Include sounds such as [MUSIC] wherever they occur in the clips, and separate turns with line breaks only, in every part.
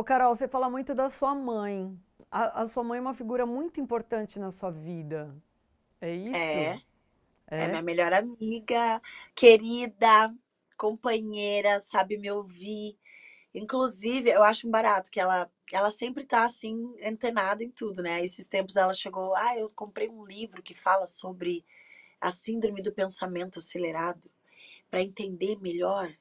Ô, Carol, você fala muito da sua mãe. A, a, sua mãe é uma figura muito importante na sua vida. É isso? É. É, é minha melhor amiga,
querida, companheira, sabe me ouvir. Inclusive, eu acho um barato que ela, ela sempre tá assim, antenada em tudo, né? Esses tempos ela chegou, ah, eu comprei um livro que fala sobre a síndrome do pensamento acelerado, para entender melhor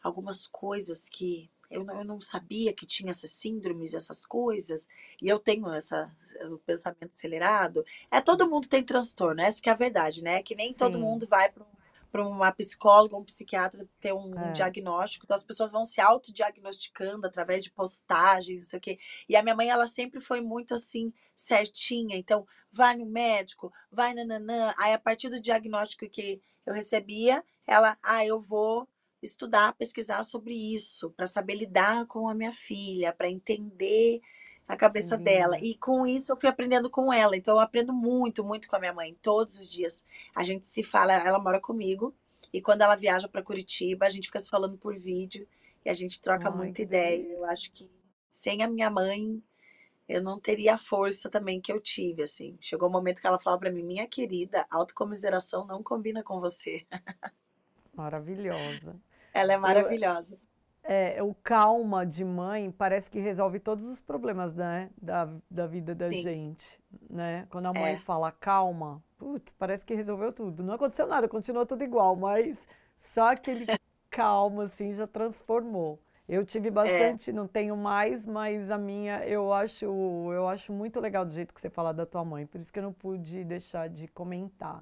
algumas coisas que eu não, eu não sabia que tinha essas síndromes, essas coisas, e eu tenho essa, o pensamento acelerado. É, todo hum. mundo tem transtorno, essa que é a verdade, né? Que nem Sim. todo mundo vai para um para uma psicóloga, um psiquiatra ter um, é. diagnóstico. Então as pessoas vão se autodiagnosticando através de postagens, não sei o quê. E a minha mãe, ela sempre foi muito assim, certinha. Então, vai no médico, vai nananã. Aí a partir do diagnóstico que eu recebia, ela, ah, eu vou estudar, pesquisar sobre isso, para saber lidar com a minha filha, para entender a cabeça uhum. dela. E com isso eu fui aprendendo com ela. Então eu aprendo muito, muito com a minha mãe, todos os dias. A gente se fala, ela mora comigo, e quando ela viaja para Curitiba, a gente fica se falando por vídeo e a gente troca Ai, muita ideia. Deus. Eu acho que sem a minha mãe, eu não teria a força também que eu tive, assim. Chegou o um momento que ela falou para mim, minha querida, autocomiseração não combina com você.
Maravilhosa.
Ela é maravilhosa.
É, o calma de mãe parece que resolve todos os problemas né, da, da vida da Sim. gente, né? Quando a mãe é. fala calma, putz, parece que resolveu tudo. Não aconteceu nada, continua tudo igual, mas só aquele [LAUGHS] calma assim já transformou. Eu tive bastante, é. não tenho mais, mas a minha eu acho eu acho muito legal do jeito que você fala da tua mãe, por isso que eu não pude deixar de comentar.